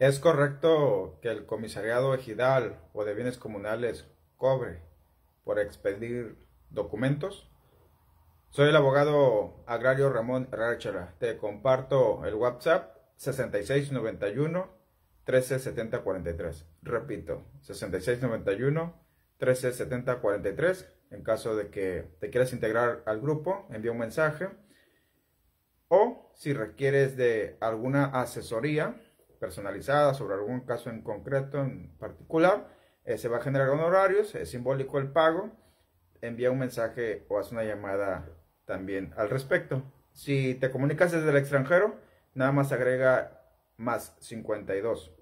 ¿Es correcto que el comisariado ejidal o de bienes comunales cobre por expedir documentos? Soy el abogado agrario Ramón Ráchara. Te comparto el WhatsApp 6691 137043. Repito, 6691 137043. En caso de que te quieras integrar al grupo, envía un mensaje. O si requieres de alguna asesoría, personalizada sobre algún caso en concreto, en particular. Eh, se va a generar honorarios, es simbólico el pago. Envía un mensaje o hace una llamada también al respecto. Si te comunicas desde el extranjero, nada más agrega más 52.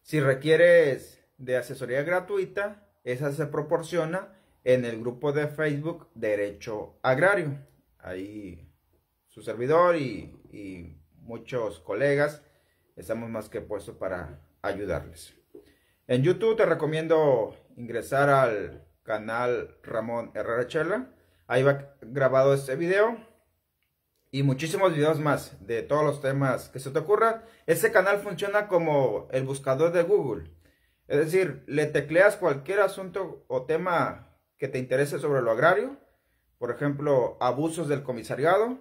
Si requieres de asesoría gratuita, esa se proporciona en el grupo de Facebook Derecho Agrario. Ahí su servidor y, y muchos colegas estamos más que puestos para ayudarles. En YouTube te recomiendo ingresar al canal Ramón Herrera Chela. Ahí va grabado este video. Y muchísimos videos más de todos los temas que se te ocurran. Este canal funciona como el buscador de Google. Es decir, le tecleas cualquier asunto o tema que te interese sobre lo agrario. Por ejemplo, abusos del comisariado.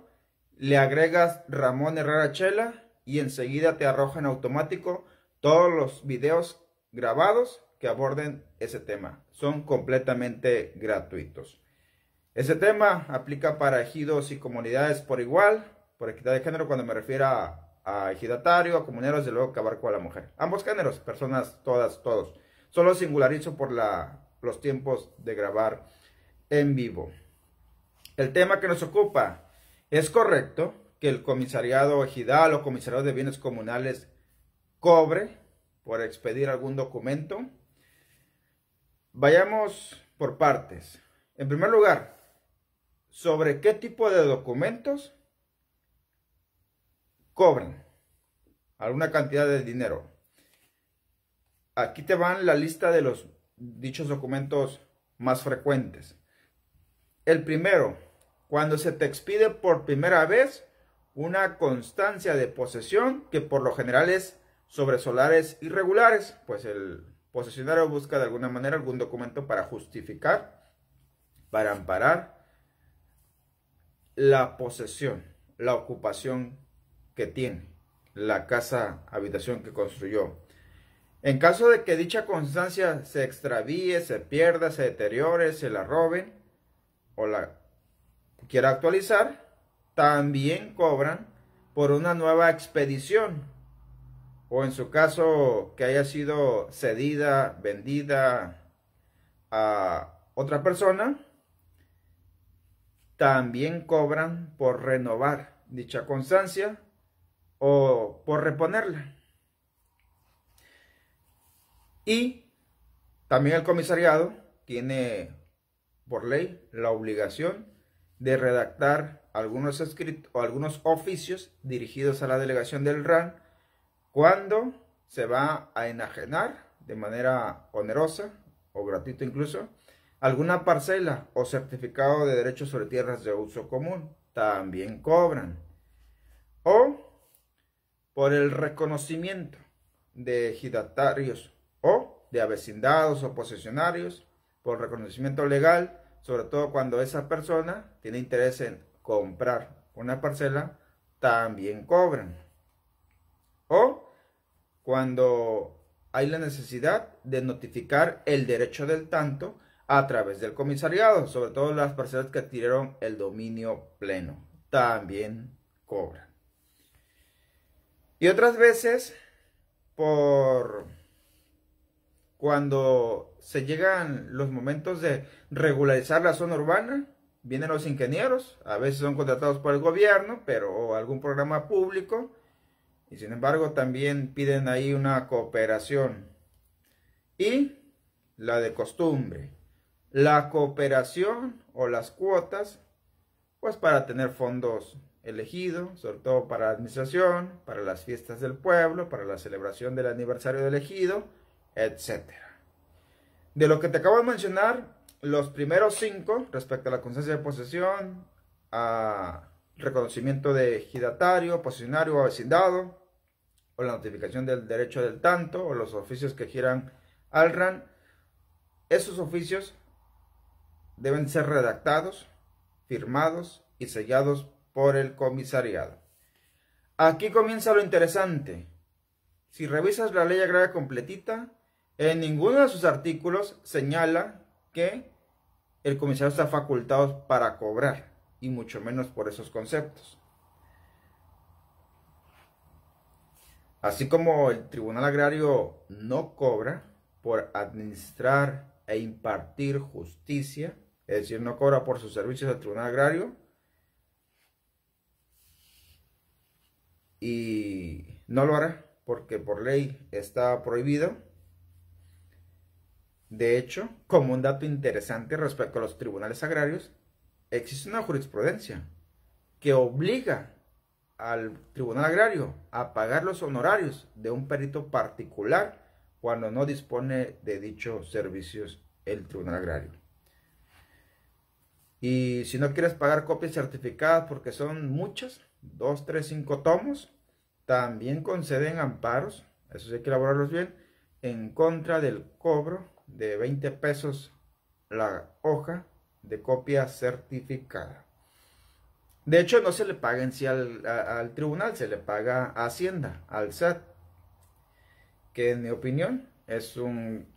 Le agregas Ramón Herrera Chela y enseguida te arroja en automático todos los videos grabados que aborden ese tema. Son completamente gratuitos. Ese tema aplica para ejidos y comunidades por igual, por equidad de género cuando me refiero a, ejidatario, a comuneros desde luego que con la mujer. Ambos géneros, personas, todas, todos. Solo singularizo por los tiempos de grabar en vivo. El tema que nos ocupa es correcto, que el comisariado ejidal o comisariado de bienes comunales cobre por expedir algún documento. Vayamos por partes. En primer lugar, sobre qué tipo de documentos cobran alguna cantidad de dinero. Aquí te van la lista de los dichos documentos más frecuentes. El primero, cuando se te expide por primera vez una constancia de posesión que por lo general es sobre solares irregulares, pues el posesionario busca de alguna manera algún documento para justificar, para amparar la posesión, la ocupación que tiene, la casa, habitación que construyó. En caso de que dicha constancia se extravíe, se pierda, se deteriore, se la roben o la quiera actualizar, también cobran por una nueva expedición o en su caso que haya sido cedida, vendida a otra persona, también cobran por renovar dicha constancia o por reponerla. Y también el comisariado tiene por ley la obligación de redactar algunos, escritos, o algunos oficios dirigidos a la delegación del RAN cuando se va a enajenar de manera onerosa o gratuita incluso alguna parcela o certificado de derechos sobre tierras de uso común. También cobran. O por el reconocimiento de ejidatarios o de avecindados o posesionarios por reconocimiento legal, sobre todo cuando esa persona tiene interés en comprar una parcela, también cobran. O cuando hay la necesidad de notificar el derecho del tanto a través del comisariado, sobre todo las parcelas que adquirieron el dominio pleno, también cobran. Y otras veces, por cuando se llegan los momentos de regularizar la zona urbana, vienen los ingenieros, a veces son contratados por el gobierno, pero algún programa público, y sin embargo también piden ahí una cooperación. Y la de costumbre, la cooperación o las cuotas, pues para tener fondos elegidos, sobre todo para la administración, para las fiestas del pueblo, para la celebración del aniversario del ejido, etc. De lo que te acabo de mencionar, los primeros cinco, respecto a la conciencia de posesión, a reconocimiento de ejidatario, posicionario o vecindado, o la notificación del derecho del tanto, o los oficios que giran al RAN, esos oficios deben ser redactados, firmados y sellados por el comisariado. Aquí comienza lo interesante. Si revisas la ley agraria completita, en ninguno de sus artículos señala que el comisario está facultado para cobrar, y mucho menos por esos conceptos. Así como el Tribunal Agrario no cobra por administrar e impartir justicia, es decir, no cobra por sus servicios al Tribunal Agrario, y no lo hará porque por ley está prohibido, de hecho, como un dato interesante respecto a los tribunales agrarios, existe una jurisprudencia que obliga al tribunal agrario a pagar los honorarios de un perito particular cuando no dispone de dichos servicios el tribunal agrario. Y si no quieres pagar copias certificadas porque son muchas, dos, tres, cinco tomos, también conceden amparos, eso sí hay que elaborarlos bien, en contra del cobro de 20 pesos la hoja de copia certificada. De hecho, no se le paga en sí al, tribunal, se le paga a Hacienda, al SAT, que en mi opinión es un,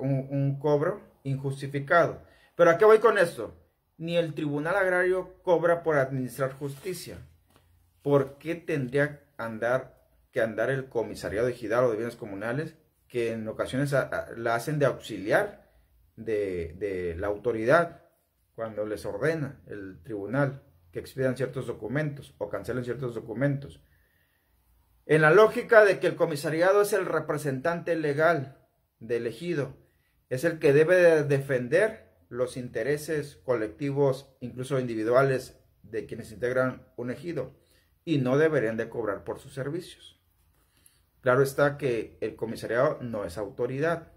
un, cobro injustificado. Pero ¿a qué voy con esto? Ni el Tribunal Agrario cobra por administrar justicia. ¿Por qué tendría andar, que andar el comisariado de Gidal o de bienes comunales que en ocasiones la hacen de auxiliar de, la autoridad cuando les ordena el tribunal que expidan ciertos documentos o cancelen ciertos documentos. En la lógica de que el comisariado es el representante legal del ejido, es el que debe defender los intereses colectivos, incluso individuales, de quienes integran un ejido y no deberían de cobrar por sus servicios. Claro está que el comisariado no es autoridad,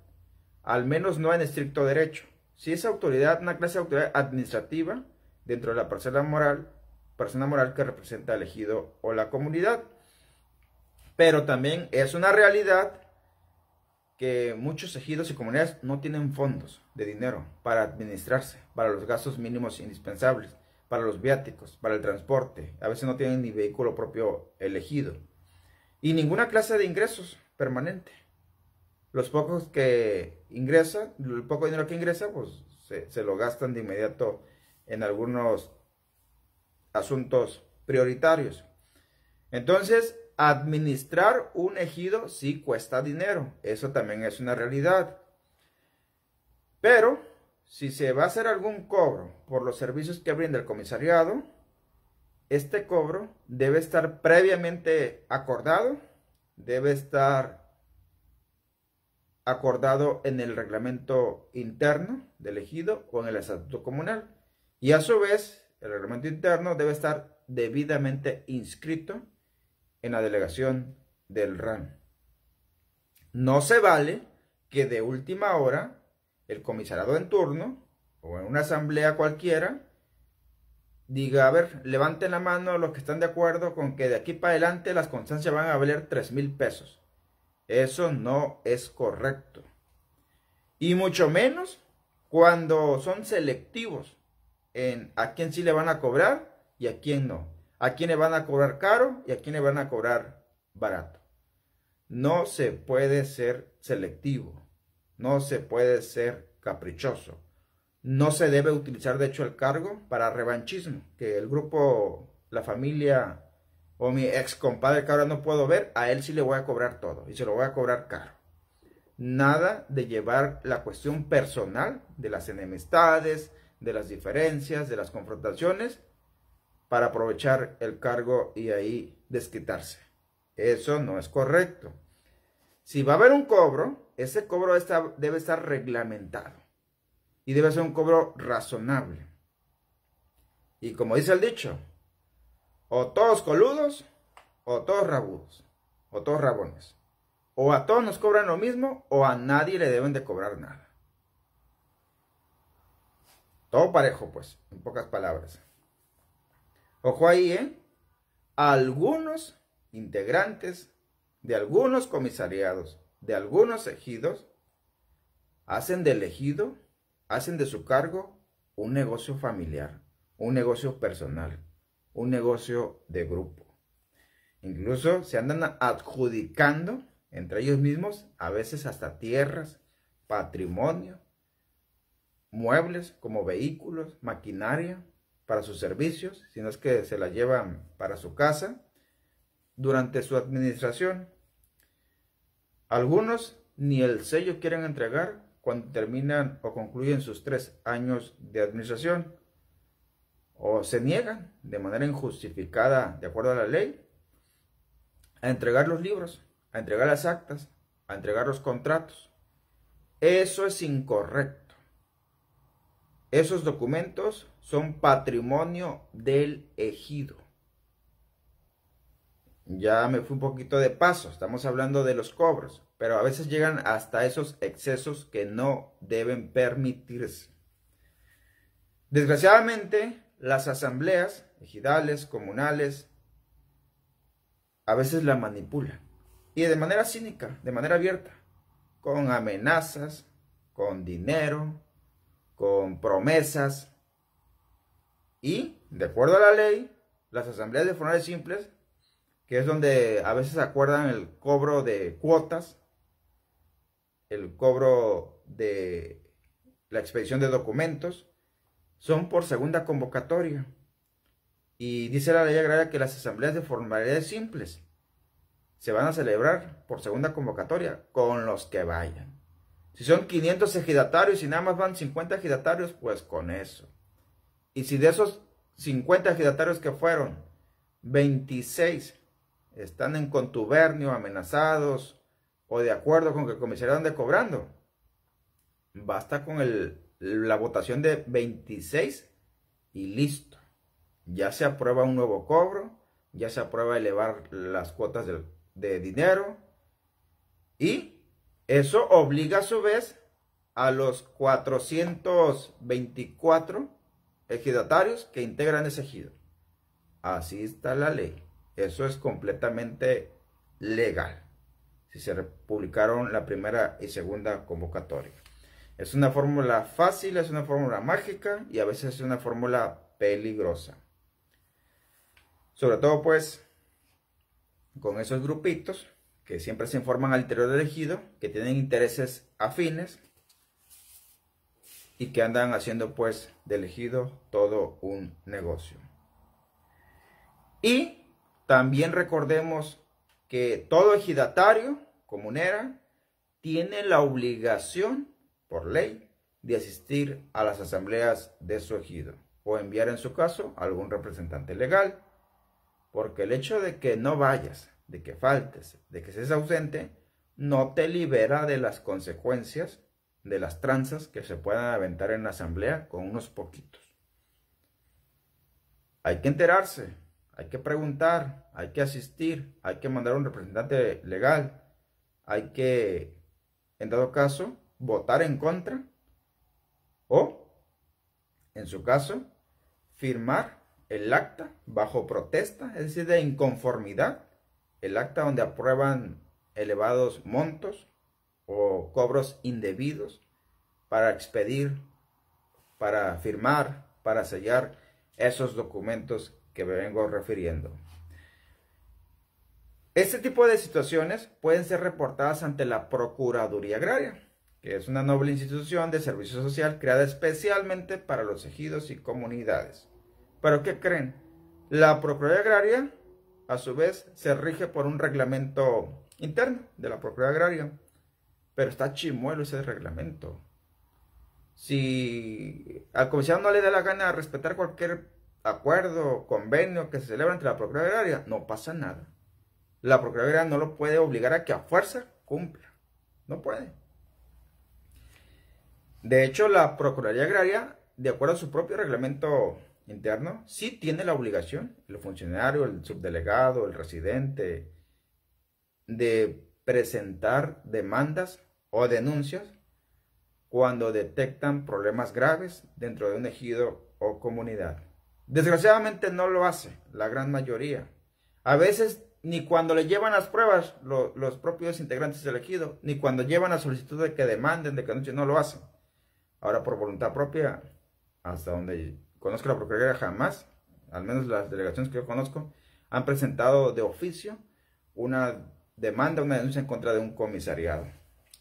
al menos no en estricto derecho. Si es autoridad, una clase de autoridad administrativa dentro de la parcela moral, persona moral que representa al ejido o la comunidad. Pero también es una realidad que muchos ejidos y comunidades no tienen fondos de dinero para administrarse, para los gastos mínimos indispensables, para los viáticos, para el transporte. A veces no tienen ni vehículo propio elegido y ninguna clase de ingresos permanente. Los pocos que ingresan, el poco dinero que ingresa, pues se, lo gastan de inmediato en algunos asuntos prioritarios. Entonces, administrar un ejido sí cuesta dinero, eso también es una realidad. Pero, si se va a hacer algún cobro por los servicios que brinda el comisariado, este cobro debe estar previamente acordado, debe estar acordado en el reglamento interno del ejido o en el estatuto comunal. Y a su vez, el reglamento interno debe estar debidamente inscrito en la delegación del RAN. No se vale que de última hora el comisarado en turno o en una asamblea cualquiera diga, a ver, levanten la mano los que están de acuerdo con que de aquí para adelante las constancias van a valer 3 mil pesos. Eso no es correcto. Y mucho menos cuando son selectivos en a quién sí le van a cobrar y a quién no. A quién le van a cobrar caro y a quién le van a cobrar barato. No se puede ser selectivo. No se puede ser caprichoso. No se debe utilizar, de hecho, el cargo para revanchismo, que el grupo, la familia o mi ex compadre que ahora no puedo ver, a él sí le voy a cobrar todo y se lo voy a cobrar caro. Nada de llevar la cuestión personal de las enemistades, de las diferencias, de las confrontaciones, para aprovechar el cargo y ahí desquitarse. Eso no es correcto. Si va a haber un cobro, ese cobro debe estar reglamentado y debe ser un cobro razonable. Y como dice el dicho, o todos coludos, o todos rabudos, o todos rabones. O a todos nos cobran lo mismo, o a nadie le deben de cobrar nada. Todo parejo, pues, en pocas palabras. Ojo ahí, ¿eh? Algunos integrantes de algunos comisariados, de algunos ejidos, hacen de ejido hacen de su cargo un negocio familiar, un negocio personal, un negocio de grupo. Incluso se andan adjudicando entre ellos mismos a veces hasta tierras, patrimonio, muebles como vehículos, maquinaria para sus servicios, sino es que se la llevan para su casa durante su administración. Algunos ni el sello quieren entregar cuando terminan o concluyen sus tres años de administración o se niegan de manera injustificada, de acuerdo a la ley, a entregar los libros, a entregar las actas, a entregar los contratos. Eso es incorrecto. Esos documentos son patrimonio del ejido ya me fui un poquito de paso, estamos hablando de los cobros, pero a veces llegan hasta esos excesos que no deben permitirse. Desgraciadamente, las asambleas ejidales, comunales, a veces la manipulan. Y de manera cínica, de manera abierta, con amenazas, con dinero, con promesas. Y, de acuerdo a la ley, las asambleas de formales simples que es donde a veces acuerdan el cobro de cuotas, el cobro de la expedición de documentos, son por segunda convocatoria. Y dice la ley agraria que las asambleas de formalidades simples se van a celebrar por segunda convocatoria con los que vayan. Si son 500 ejidatarios y nada más van 50 ejidatarios, pues con eso. Y si de esos 50 ejidatarios que fueron, 26 están en contubernio, amenazados o de acuerdo con que comenzarán de cobrando. Basta con la votación de 26 y listo. Ya se aprueba un nuevo cobro, ya se aprueba elevar las cuotas de, de dinero y eso obliga a su vez a los 424 ejidatarios que integran ese ejido. Así está la ley. Eso es completamente legal. Si se publicaron la primera y segunda convocatoria. Es una fórmula fácil, es una fórmula mágica y a veces es una fórmula peligrosa. Sobre todo pues con esos grupitos que siempre se informan al interior del que tienen intereses afines y que andan haciendo pues De elegido todo un negocio. Y también recordemos que todo ejidatario, comunera, tiene la obligación, por ley, de asistir a las asambleas de su ejido o enviar en su caso algún representante legal. Porque el hecho de que no vayas, de que faltes, de que seas ausente, no te libera de las consecuencias de las tranzas que se puedan aventar en la asamblea con unos poquitos. Hay que enterarse, hay que preguntar, hay que asistir, hay que mandar a un representante legal, hay que, en dado caso, votar en contra o, en su caso, firmar el acta bajo protesta, es decir, de inconformidad, el acta donde aprueban elevados montos o cobros indebidos para expedir, para firmar, para sellar esos documentos que me vengo refiriendo. Este tipo de situaciones pueden ser reportadas ante la Procuraduría Agraria, que es una noble institución de servicio social creada especialmente para los ejidos y comunidades. Pero ¿qué creen? La Procuraduría Agraria, a su vez, se rige por un reglamento interno de la Procuraduría Agraria, pero está chimuelo ese reglamento. Si al comisionado no le da la gana respetar cualquier acuerdo, convenio que se celebra entre la Procuraduría Agraria, no pasa nada. La Procuraduría no lo puede obligar a que a fuerza cumpla. No puede. De hecho, la Procuraduría Agraria, de acuerdo a su propio reglamento interno, sí tiene la obligación, el funcionario, el subdelegado, el residente, de presentar demandas o denuncias cuando detectan problemas graves dentro de un ejido o comunidad. Desgraciadamente no lo hace la gran mayoría. A veces ni cuando le llevan las pruebas los propios integrantes elegidos ni cuando llevan la solicitud de que demanden, de que no lo hacen. Ahora por voluntad propia, hasta donde conozco la Procuraduría jamás, al menos las delegaciones que yo conozco, han presentado de oficio una demanda, una denuncia en contra de un comisariado.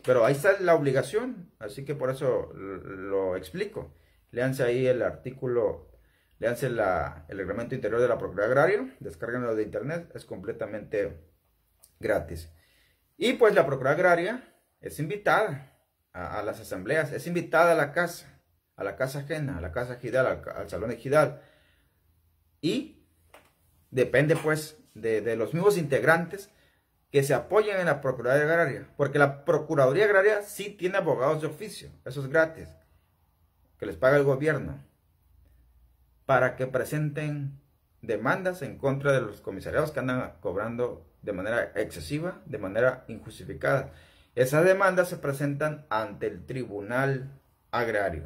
Pero ahí está la obligación, así que por eso lo explico. Leanse ahí el artículo le hacen el reglamento interior de la Procuraduría Agraria, Descárguenlo de internet, es completamente gratis. Y pues la Procuraduría Agraria es invitada a, las asambleas, es invitada a la casa, a la casa ajena, a la casa ejidal, al, al salón ejidal. Y depende pues de, de los mismos integrantes que se apoyen en la Procuraduría Agraria, porque la Procuraduría Agraria sí tiene abogados de oficio, eso es gratis, que les paga el gobierno para que presenten demandas en contra de los comisariados que andan cobrando de manera excesiva, de manera injustificada. Esas demandas se presentan ante el Tribunal Agrario.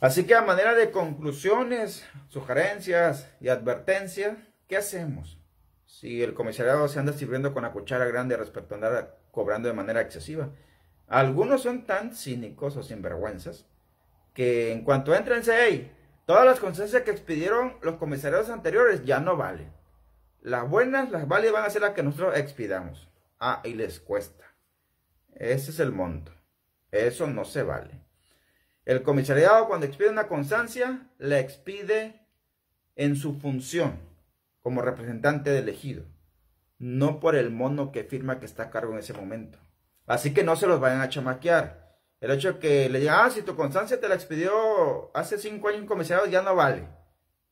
Así que a manera de conclusiones, sugerencias y advertencias, ¿qué hacemos? Si el comisariado se anda sirviendo con la cuchara grande respecto a andar cobrando de manera excesiva. Algunos son tan cínicos o sinvergüenzas que en cuanto entren e todas las constancias que expidieron los comisarios anteriores ya no valen. Las buenas, las válidas van a ser las que nosotros expidamos. Ah, y les cuesta. Ese es el monto. Eso no se vale. El comisariado cuando expide una constancia, la expide en su función como representante de elegido, no por el mono que firma que está a cargo en ese momento. Así que no se los vayan a chamaquear. El hecho de que le digan, ah, si tu constancia te la expidió hace cinco años comisariado ya no vale.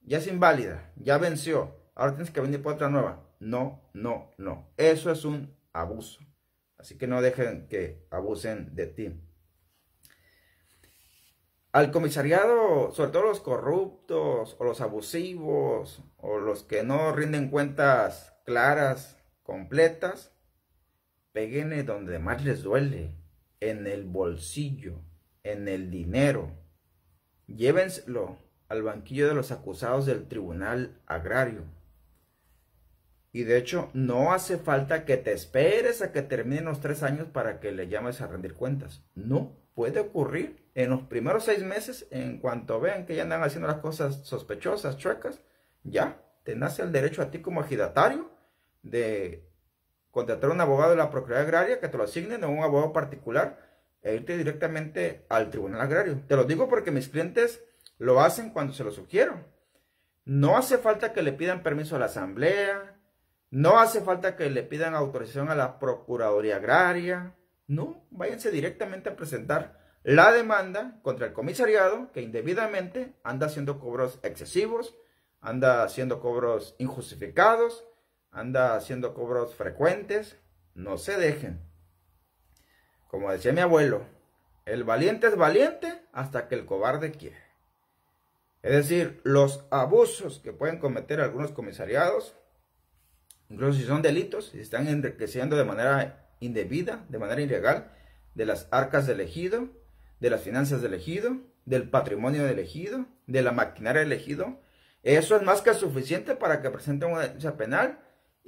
Ya es inválida, ya venció. Ahora tienes que venir por otra nueva. No, no, no. Eso es un abuso. Así que no dejen que abusen de ti. Al comisariado, sobre todo los corruptos o los abusivos o los que no rinden cuentas claras, completas, peguenle donde más les duele en el bolsillo, en el dinero. Llévenselo al banquillo de los acusados del tribunal agrario. Y de hecho, no hace falta que te esperes a que terminen los tres años para que le llames a rendir cuentas. No, puede ocurrir en los primeros seis meses, en cuanto vean que ya andan haciendo las cosas sospechosas, chuecas, ya te nace el derecho a ti como agidatario de contratar un abogado de la Procuraduría Agraria que te lo asignen o un abogado particular e irte directamente al Tribunal Agrario. Te lo digo porque mis clientes lo hacen cuando se lo sugiero. No hace falta que le pidan permiso a la Asamblea, no hace falta que le pidan autorización a la Procuraduría Agraria. No, váyanse directamente a presentar la demanda contra el comisariado que indebidamente anda haciendo cobros excesivos, anda haciendo cobros injustificados anda haciendo cobros frecuentes, no se dejen. Como decía mi abuelo, el valiente es valiente hasta que el cobarde quiere. Es decir, los abusos que pueden cometer algunos comisariados, incluso si son delitos, si están enriqueciendo de manera indebida, de manera ilegal, de las arcas del ejido, de las finanzas del ejido, del patrimonio del ejido, de la maquinaria del ejido, eso es más que suficiente para que presenten una denuncia penal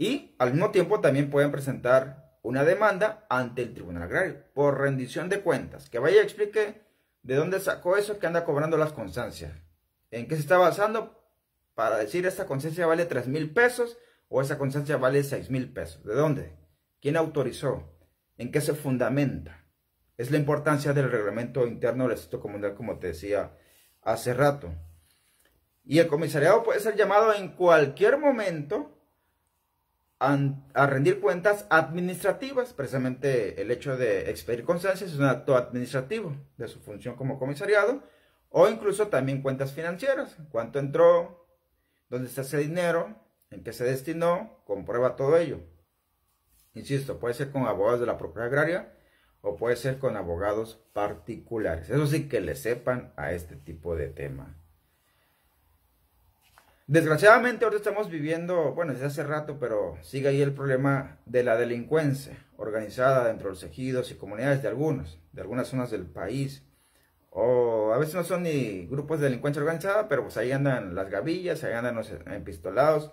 y al mismo tiempo también pueden presentar una demanda ante el Tribunal Agrario por rendición de cuentas. Que vaya a explique de dónde sacó eso que anda cobrando las constancias. ¿En qué se está basando para decir esta constancia vale 3 mil pesos o esa constancia vale 6 mil pesos? ¿De dónde? ¿Quién autorizó? ¿En qué se fundamenta? Es la importancia del reglamento interno del Estado Comunal, como te decía hace rato. Y el comisariado puede ser llamado en cualquier momento a rendir cuentas administrativas. Precisamente el hecho de expedir constancias es un acto administrativo de su función como comisariado o incluso también cuentas financieras. ¿Cuánto entró? ¿Dónde está ese dinero? ¿En qué se destinó? Comprueba todo ello. Insisto, puede ser con abogados de la propiedad Agraria o puede ser con abogados particulares. Eso sí que le sepan a este tipo de tema. Desgraciadamente ahora estamos viviendo, bueno, desde hace rato, pero sigue ahí el problema de la delincuencia organizada dentro de los ejidos y comunidades de algunos, de algunas zonas del país. O a veces no son ni grupos de delincuencia organizada, pero pues ahí andan las gavillas, ahí andan los empistolados.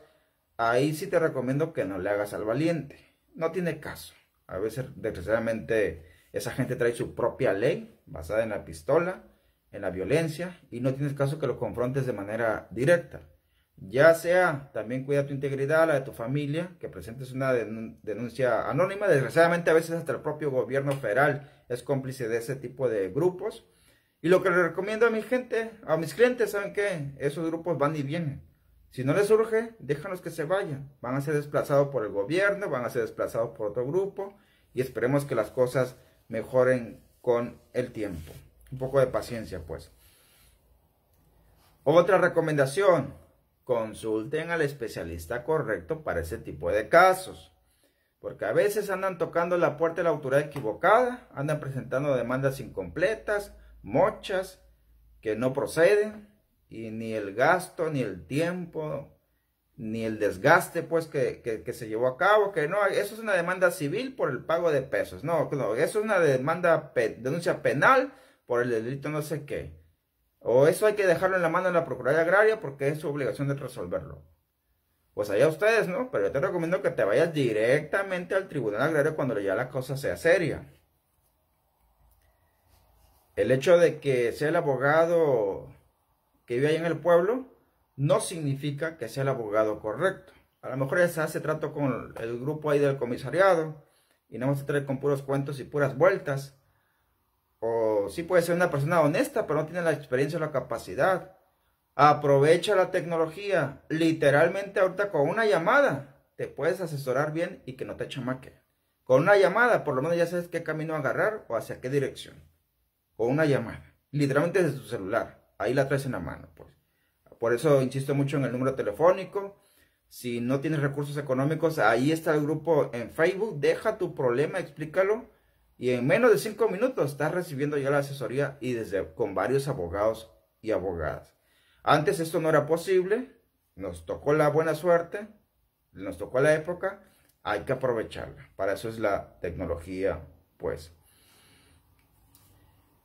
Ahí sí te recomiendo que no le hagas al valiente. No tiene caso. A veces, desgraciadamente, esa gente trae su propia ley basada en la pistola, en la violencia, y no tienes caso que lo confrontes de manera directa ya sea, también cuida tu integridad, la de tu familia, que presentes una denuncia anónima. Desgraciadamente, a veces hasta el propio gobierno federal es cómplice de ese tipo de grupos. Y lo que le recomiendo a mi gente, a mis clientes, ¿saben qué? Esos grupos van y vienen. Si no les surge, déjanos que se vayan. Van a ser desplazados por el gobierno, van a ser desplazados por otro grupo y esperemos que las cosas mejoren con el tiempo. Un poco de paciencia, pues. Otra recomendación, consulten al especialista correcto para ese tipo de casos. Porque a veces andan tocando la puerta de la autoridad equivocada, andan presentando demandas incompletas, mochas, que no proceden, y ni el gasto, ni el tiempo, ni el desgaste pues que, se llevó a cabo, que no, eso es una demanda civil por el pago de pesos, no, no, eso es una demanda, denuncia penal por el delito no sé qué. O eso hay que dejarlo en la mano de la Procuraduría Agraria porque es su obligación de resolverlo. Pues allá ustedes, ¿no? Pero yo te recomiendo que te vayas directamente al Tribunal Agrario cuando ya la cosa sea seria. El hecho de que sea el abogado que vive ahí en el pueblo no significa que sea el abogado correcto. A lo mejor ya se hace trato con el grupo ahí del comisariado y no vamos a traer con puros cuentos y puras vueltas o sí puede ser una persona honesta, pero no tiene la experiencia o la capacidad. Aprovecha la tecnología. Literalmente ahorita con una llamada te puedes asesorar bien y que no te echa chamaque. Con una llamada, por lo menos ya sabes qué camino agarrar o hacia qué dirección. Con una llamada. Literalmente desde tu celular. Ahí la traes en la mano. Pues. Por eso insisto mucho en el número telefónico. Si no tienes recursos económicos, ahí está el grupo en Facebook. Deja tu problema, explícalo y en menos de cinco minutos estás recibiendo ya la asesoría y desde con varios abogados y abogadas. Antes esto no era posible, nos tocó la buena suerte, nos tocó la época, hay que aprovecharla. Para eso es la tecnología, pues.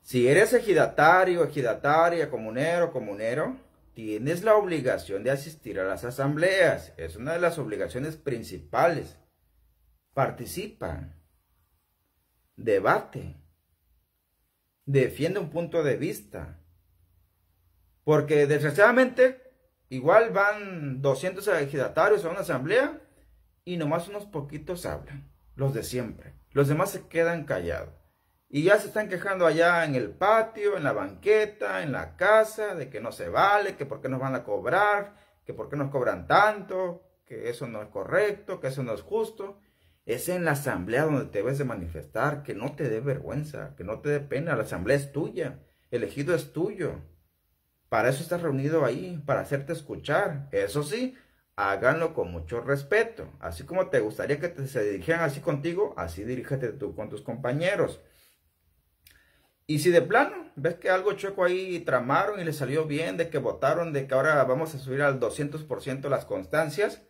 Si eres ejidatario, ejidataria, comunero, comunero, tienes la obligación de asistir a las asambleas. Es una de las obligaciones principales. Participa debate, defiende un punto de vista. Porque desgraciadamente igual van 200 ejidatarios a una asamblea y nomás unos poquitos hablan, los de siempre. Los demás se quedan callados. Y ya se están quejando allá en el patio, en la banqueta, en la casa, de que no se vale, que por qué nos van a cobrar, que por qué nos cobran tanto, que eso no es correcto, que eso no es justo. Es en la asamblea donde te debes de manifestar, que no te dé vergüenza, que no te dé pena. La asamblea es tuya, el es tuyo. Para eso estás reunido ahí, para hacerte escuchar. Eso sí, háganlo con mucho respeto. Así como te gustaría que te, se dirigieran así contigo, así dirígete tú con tus compañeros. Y si de plano ves que algo chueco ahí tramaron y le salió bien, de que votaron, de que ahora vamos a subir al 200% las constancias,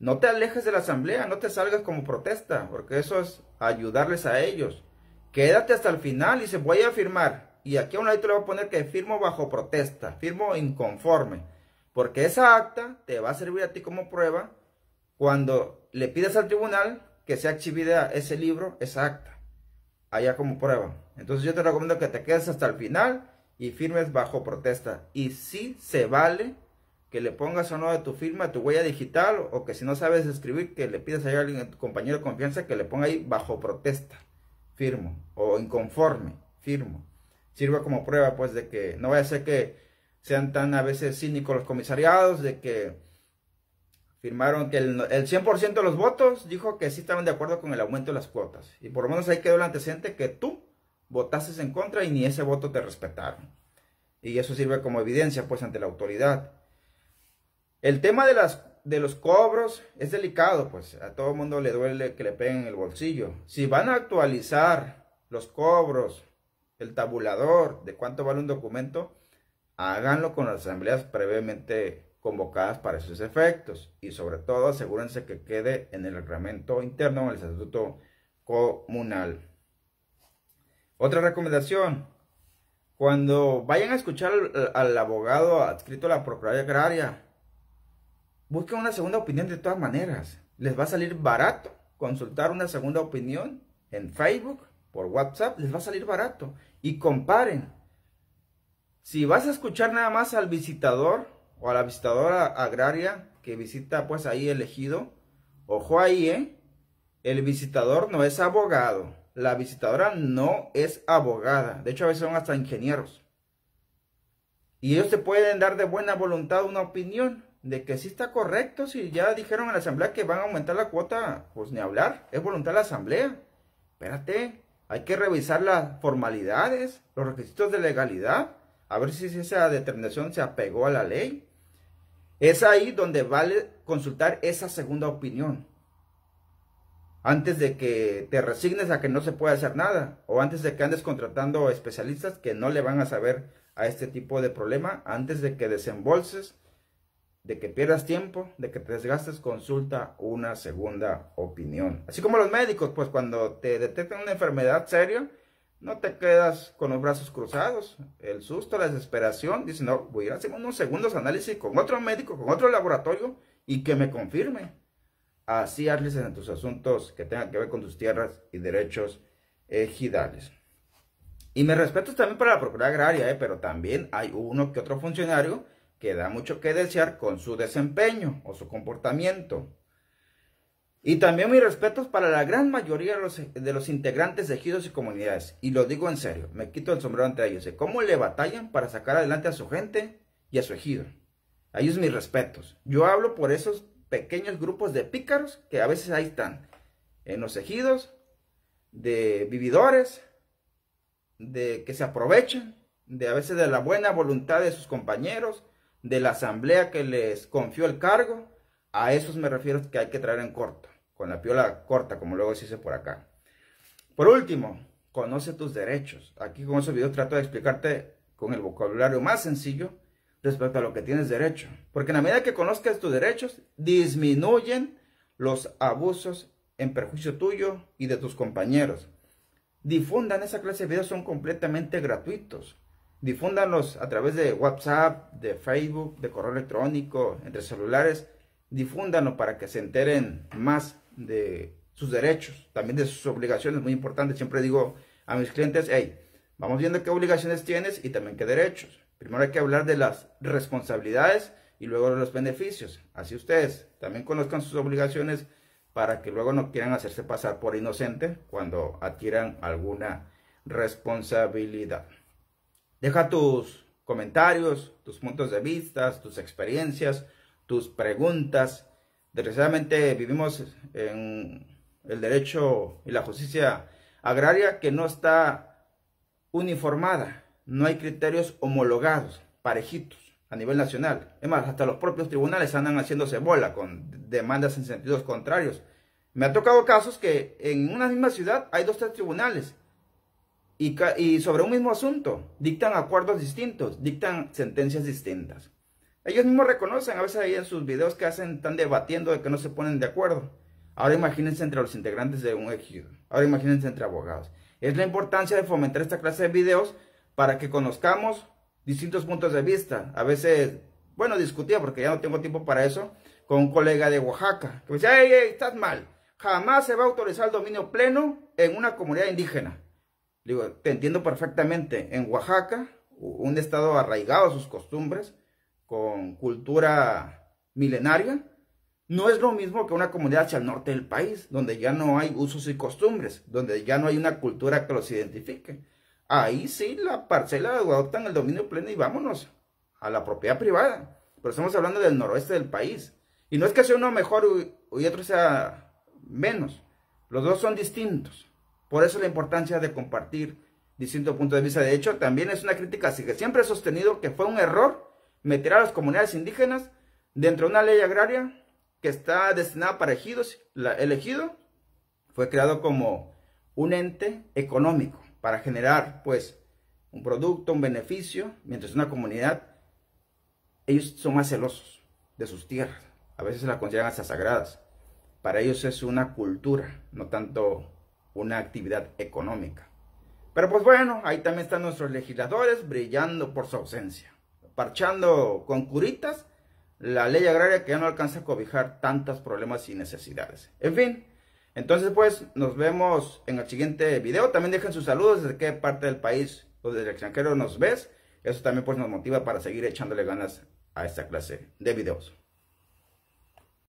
no te alejes de la asamblea, no te salgas como protesta, porque eso es ayudarles a ellos. Quédate hasta el final y se voy a firmar. Y aquí a un lado le voy a poner que firmo bajo protesta, firmo inconforme. Porque esa acta te va a servir a ti como prueba cuando le pidas al tribunal que sea exhibida ese libro, esa acta, allá como prueba. Entonces yo te recomiendo que te quedes hasta el final y firmes bajo protesta. Y si se vale que le pongas o no de tu firma, tu huella digital, o que si no sabes escribir, que le pidas a alguien, a tu compañero de confianza, que le ponga ahí bajo protesta, firmo, o inconforme, firmo. Sirva como prueba, pues, de que no vaya a ser que sean tan a veces cínicos los comisariados, de que firmaron que el, 100% de los votos dijo que sí estaban de acuerdo con el aumento de las cuotas. Y por lo menos ahí quedó el antecedente que tú votaste en contra y ni ese voto te respetaron. Y eso sirve como evidencia, pues, ante la autoridad el tema de, las, de los cobros es delicado, pues a todo el mundo le duele que le peguen el bolsillo. Si van a actualizar los cobros, el tabulador de cuánto vale un documento, háganlo con las asambleas previamente convocadas para esos efectos y sobre todo asegúrense que quede en el reglamento interno o el estatuto comunal. Otra recomendación, cuando vayan a escuchar al, al abogado adscrito a la Procuraduría Agraria, Busquen una segunda opinión de todas maneras. Les va a salir barato consultar una segunda opinión en Facebook, por WhatsApp, les va a salir barato. Y comparen. Si vas a escuchar nada más al visitador o a la visitadora agraria que visita pues ahí elegido. ojo ahí, ¿eh? El visitador no es abogado. La visitadora no es abogada. De hecho, a veces son hasta ingenieros. Y ellos te pueden dar de buena voluntad una opinión, de que si está correcto, si ya dijeron en la asamblea que van a aumentar la cuota, pues ni hablar, es voluntad de la asamblea. Espérate, hay que revisar las formalidades, los requisitos de legalidad, a ver si esa determinación se apegó a la ley. Es ahí donde vale consultar esa segunda opinión. Antes de que te resignes a que no se puede hacer nada, o antes de que andes contratando especialistas que no le van a saber a este tipo de problema, antes de que desembolses de que pierdas tiempo, de que te desgastes, consulta una segunda opinión. Así como los médicos, pues cuando te detectan una enfermedad seria, no te quedas con los brazos cruzados. El susto, la desesperación, dicen, no, voy a hacer unos segundos análisis con otro médico, con otro laboratorio y que me confirme. Así hazles en tus asuntos que tengan que ver con tus tierras y derechos ejidales. Y me respeto también para la Procuraduría Agraria, ¿eh? pero también hay uno que otro funcionario que da mucho que desear con su desempeño o su comportamiento. Y también mis respetos para la gran mayoría de los, integrantes de ejidos y comunidades. Y lo digo en serio, me quito el sombrero ante ellos. cómo le batallan para sacar adelante a su gente y a su ejido. A ellos mis respetos. Yo hablo por esos pequeños grupos de pícaros que a veces ahí están. En los ejidos, de vividores, de que se aprovechan, de a veces de la buena voluntad de sus compañeros, de la asamblea que les confió el cargo, a esos me refiero que hay que traer en corto, con la piola corta, como luego se dice por acá. Por último, conoce tus derechos. Aquí con ese video trato de explicarte con el vocabulario más sencillo respecto a lo que tienes derecho. Porque en la medida que conozcas tus derechos, disminuyen los abusos en perjuicio tuyo y de tus compañeros. Difundan esa clase de videos, son completamente gratuitos difúndanlos a través de WhatsApp, de Facebook, de correo electrónico, entre celulares, difúndanlo para que se enteren más de sus derechos, también de sus obligaciones, muy importante, siempre digo a mis clientes, hey, vamos viendo qué obligaciones tienes y también qué derechos. Primero hay que hablar de las responsabilidades y luego de los beneficios. Así ustedes también conozcan sus obligaciones para que luego no quieran hacerse pasar por inocente cuando adquieran alguna responsabilidad. Deja tus comentarios, tus puntos de vista, tus experiencias, tus preguntas. Desgraciadamente vivimos en el derecho y la justicia agraria que no está uniformada. No hay criterios homologados, parejitos a nivel nacional. Es más, hasta los propios tribunales andan haciéndose bola con demandas en sentidos contrarios. Me ha tocado casos que en una misma ciudad hay dos tres tribunales y, sobre un mismo asunto dictan acuerdos distintos, dictan sentencias distintas. Ellos mismos reconocen a veces ahí en sus videos que hacen, están debatiendo de que no se ponen de acuerdo. Ahora imagínense entre los integrantes de un ejido. Ahora imagínense entre abogados. Es la importancia de fomentar esta clase de videos para que conozcamos distintos puntos de vista. A veces, bueno, discutía porque ya no tengo tiempo para eso, con un colega de Oaxaca. Que me decía, estás mal. Jamás se va a autorizar el dominio pleno en una comunidad indígena. Digo, te entiendo perfectamente. En Oaxaca, un estado arraigado a sus costumbres, con cultura milenaria, no es lo mismo que una comunidad hacia el norte del país, donde ya no hay usos y costumbres, donde ya no hay una cultura que los identifique. Ahí sí la parcela adoptan el dominio pleno y vámonos a la propiedad privada. Pero estamos hablando del noroeste del país. Y no es que sea uno mejor y otro sea menos. Los dos son distintos. Por eso la importancia de compartir distintos puntos de vista. De hecho, también es una crítica así que siempre he sostenido que fue un error meter a las comunidades indígenas dentro de una ley agraria que está destinada para ejidos. La, el ejido fue creado como un ente económico para generar, pues, un producto, un beneficio, mientras una comunidad, ellos son más celosos de sus tierras. A veces las consideran hasta sagradas. Para ellos es una cultura, no tanto una actividad económica. Pero pues bueno, ahí también están nuestros legisladores brillando por su ausencia, parchando con curitas la ley agraria que ya no alcanza a cobijar tantos problemas y necesidades. En fin, entonces pues nos vemos en el siguiente video. También dejen sus saludos desde qué parte del país o del extranjero nos ves. Eso también pues nos motiva para seguir echándole ganas a esta clase de videos.